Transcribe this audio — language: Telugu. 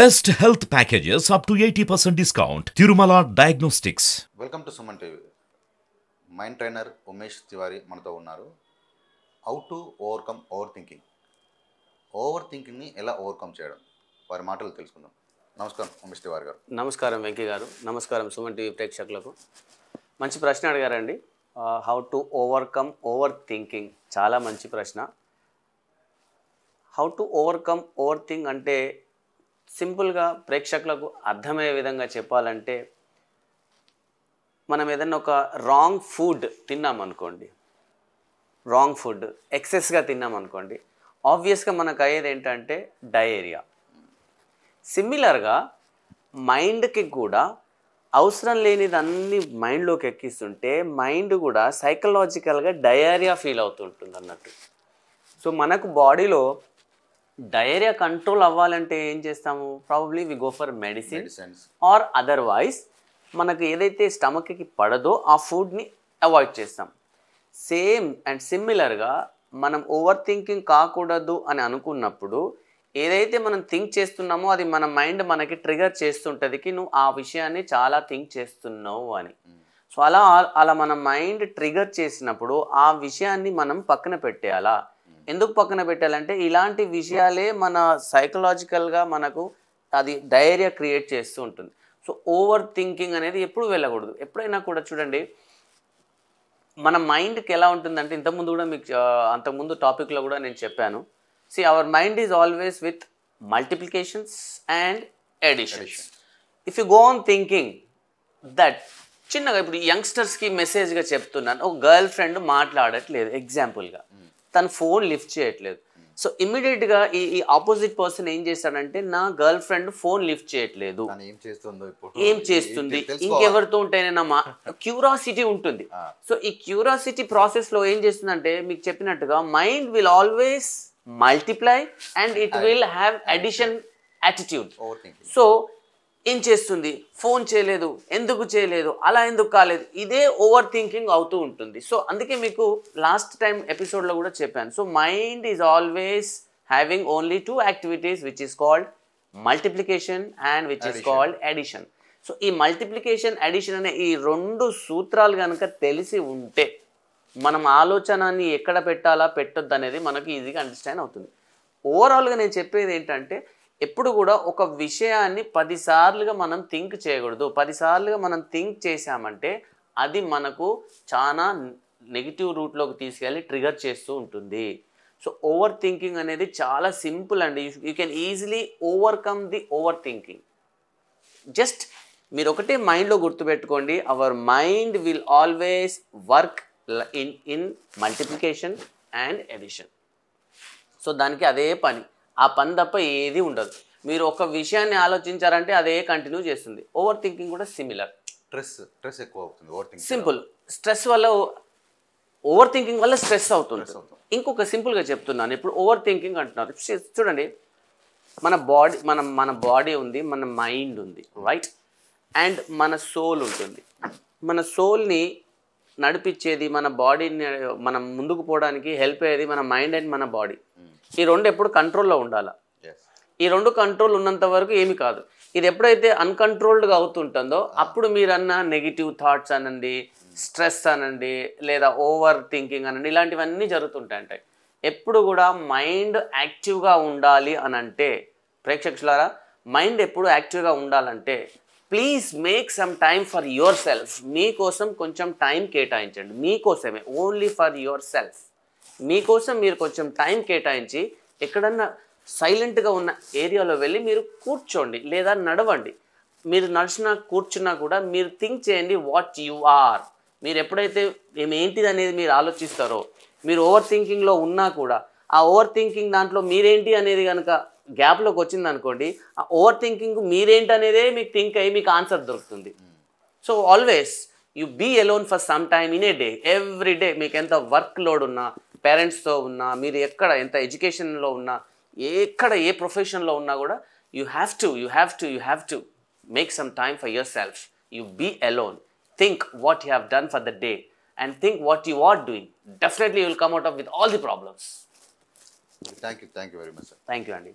Best health packages up to eighty percent discount Tirumala diagnostics welcome to Suman TV mind trainer Umesh Tiwari మనతో ఉన్నారు how to overcome over thinking over థింకింగ్ని ఎలా ఓవర్కమ్ చేయడం వారి మాటలు తెలుసుకుందాం నమస్కారం ఉమేష్ తివారి గారు నమస్కారం వెంకీ గారు నమస్కారం సుమన్ టీవీ ప్రేక్షకులకు మంచి ప్రశ్న అడిగారండి how to overcome over thinking చాలా మంచి ప్రశ్న how to overcome over thing అంటే సింపుల్గా ప్రేక్షకులకు అర్థమయ్యే విధంగా చెప్పాలంటే మనం ఏదైనా ఒక రాంగ్ ఫుడ్ తిన్నామనుకోండి రాంగ్ ఫుడ్ ఎక్సెస్గా తిన్నామనుకోండి ఆబ్వియస్గా మనకు అయ్యేది ఏంటంటే డయేరియా సిమిలర్గా మైండ్కి కూడా అవసరం లేనిదన్నీ మైండ్లోకి ఎక్కిస్తుంటే మైండ్ కూడా సైకలాజికల్గా డయేరియా ఫీల్ అవుతుంటుంది అన్నట్టు సో మనకు బాడీలో డయేరియా కంట్రోల్ అవ్వాలంటే ఏం చేస్తాము probably we go for medicine or otherwise మనకు ఏదైతే స్టమక్కి పడదో ఆ ఫుడ్ని అవాయిడ్ చేస్తాం సేమ్ అండ్ సిమిలర్గా మనం ఓవర్ థింకింగ్ కాకూడదు అని అనుకున్నప్పుడు ఏదైతే మనం థింక్ చేస్తున్నామో అది మన మైండ్ మనకి ట్రిగర్ చేస్తుంటదికి నువ్వు ఆ విషయాన్ని చాలా థింక్ చేస్తున్నావు అని సో అలా అలా మన మైండ్ ట్రిగర్ చేసినప్పుడు ఆ విషయాన్ని మనం పక్కన పెట్టేయాలా ఎందుకు పక్కన పెట్టాలంటే ఇలాంటి విషయాలే మన సైకలాజికల్గా మనకు అది ధైర్య క్రియేట్ చేస్తూ ఉంటుంది సో ఓవర్ థింకింగ్ అనేది ఎప్పుడు వెళ్ళకూడదు ఎప్పుడైనా కూడా చూడండి మన మైండ్కి ఎలా ఉంటుందంటే ఇంతకుముందు కూడా మీకు అంతకుముందు టాపిక్లో కూడా నేను చెప్పాను see our mind is always with multiplications and additions if you go on thinking that చిన్నగా ఇప్పుడు యంగ్స్టర్స్కి మెసేజ్గా చెప్తున్నాను ఒక గర్ల్ ఫ్రెండ్ మాట్లాడట్లేదు ఎగ్జాంపుల్గా తన ఫోన్ లిఫ్ట్ చేయట్లేదు సో ఇమ్మీడియట్గా ఈ ఈ ఆపోజిట్ పర్సన్ ఏం చేశాడంటే నా గర్ల్ ఫ్రెండ్ ఫోన్ లిఫ్ట్ చేయట్లేదు ఏం చేస్తుంది ఇంకెవరితో ఉంటేనే మా క్యూరాసిటీ ఉంటుంది సో ఈ క్యూరాసిటీ ప్రాసెస్లో ఏం చేస్తుందంటే మీకు చెప్పినట్టుగా mind will always hmm. Multiply and it will have addition attitude so ఏం చేస్తుంది ఫోన్ చేయలేదు ఎందుకు చేయలేదు అలా ఎందుకు కాలేదు ఇదే ఓవర్ థింకింగ్ అవుతూ ఉంటుంది సో అందుకే మీకు లాస్ట్ టైం ఎపిసోడ్లో కూడా చెప్పాను so mind is always having only two activities which is called multiplication and which is called addition so ఈ మల్టిప్లికేషన్ అడిషన్ అనే ఈ రెండు సూత్రాలు కనుక తెలిసి ఉంటే మనం ఆలోచనని ఎక్కడ పెట్టాలా పెట్టొద్దు అనేది మనకి ఈజీగా అండర్స్టాండ్ అవుతుంది ఓవరాల్గా నేను చెప్పేది ఏంటంటే ఎప్పుడు కూడా ఒక విషయాన్ని పదిసార్లుగా మనం థింక్ చేయకూడదు పదిసార్లుగా మనం థింక్ చేశామంటే అది మనకు చాలా నెగిటివ్ రూట్లోకి తీసుకెళ్ళి ట్రిగర్ చేస్తూ ఉంటుంది సో ఓవర్ థింకింగ్ అనేది చాలా సింపుల్ అండి you can easily overcome the over thinking just మీరు ఒకటే మైండ్లో గుర్తుపెట్టుకోండి our mind will always work in in multiplication and addition so దానికి అదే పని ఆ పని తప్ప ఏది ఉండదు మీరు ఒక విషయాన్ని ఆలోచించారంటే అదే కంటిన్యూ చేస్తుంది ఓవర్ థింకింగ్ కూడా సిమిలర్ స్ట్రెస్ స్ట్రెస్ ఎక్కువ అవుతుంది ఓవర్ థింకింగ్ సింపుల్ స్ట్రెస్ వల్ల ఓవర్ థింకింగ్ వల్ల స్ట్రెస్ అవుతుంది ఇంకొక సింపుల్గా చెప్తున్నాను ఇప్పుడు ఓవర్ థింకింగ్ అంటున్నారు చూడండి మన బాడీ మన మన బాడీ ఉంది మన మైండ్ ఉంది రైట్ hmm. అండ్ మన సోల్ ఉంటుంది మన సోల్ని నడిపించేది మన బాడీని మనం ముందుకు పోవడానికి హెల్ప్ అయ్యేది మన మైండ్ అండ్ మన బాడీ ఈ రెండు ఎప్పుడు కంట్రోల్లో ఉండాల ఈ రెండు కంట్రోల్ ఉన్నంత వరకు ఏమి కాదు ఇది ఎప్పుడైతే అన్కంట్రోల్డ్గా అవుతుంటుందో అప్పుడు మీరన్న నెగిటివ్ థాట్స్ అనండి స్ట్రెస్ అనండి లేదా ఓవర్ థింకింగ్ అనండి ఇలాంటివన్నీ జరుగుతుంటాయి ఎప్పుడు కూడా మైండ్ యాక్టివ్గా ఉండాలి అని అంటే ప్రేక్షకులారా మైండ్ ఎప్పుడు యాక్టివ్గా ఉండాలంటే please make some time for yourself మీకోసం కొంచెం టైం కేటాయించండి మీకోసమే ఓన్లీ ఫర్ యువర్ సెల్ఫ్ మీకోసం మీరు కొంచెం టైం కేటాయించి ఎక్కడన్నా సైలెంట్గా ఉన్న ఏరియాలో వెళ్ళి మీరు కూర్చోండి లేదా నడవండి మీరు నడిచినా కూర్చున్నా కూడా మీరు థింక్ చేయండి వాట్ యు ఆర్ మీరు ఎప్పుడైతే ఏంటిది అనేది మీరు ఆలోచిస్తారో మీరు ఓవర్ థింకింగ్లో ఉన్నా కూడా ఆ ఓవర్ థింకింగ్ దాంట్లో మీరేంటి అనేది కనుక గ్యాప్లోకి వచ్చింది అనుకోండి ఆ ఓవర్ థింకింగ్ మీరేంటి అనేదే మీకు థింక్ అయ్యి మీకు ఆన్సర్ దొరుకుతుంది so always you be alone for some time in a day every day మీకు ఎంత వర్క్ లోడ్ ఉన్నా పేరెంట్స్తో ఉన్నా మీరు ఎక్కడ ఎంత ఎడ్యుకేషన్లో ఉన్నా ఎక్కడ ఏ ప్రొఫెషన్లో ఉన్నా కూడా you have to you have to you have to make some time for yourself you be alone think what you have done for the day and think what you are doing definitely you will come out with all the problems thank you thank you very much thank you అండి